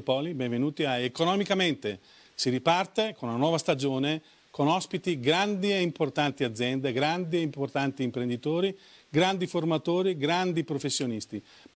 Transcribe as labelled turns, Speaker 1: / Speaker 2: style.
Speaker 1: Poli, benvenuti a Economicamente. Si riparte con una nuova stagione con ospiti grandi e importanti aziende, grandi e importanti imprenditori, grandi formatori, grandi professionisti.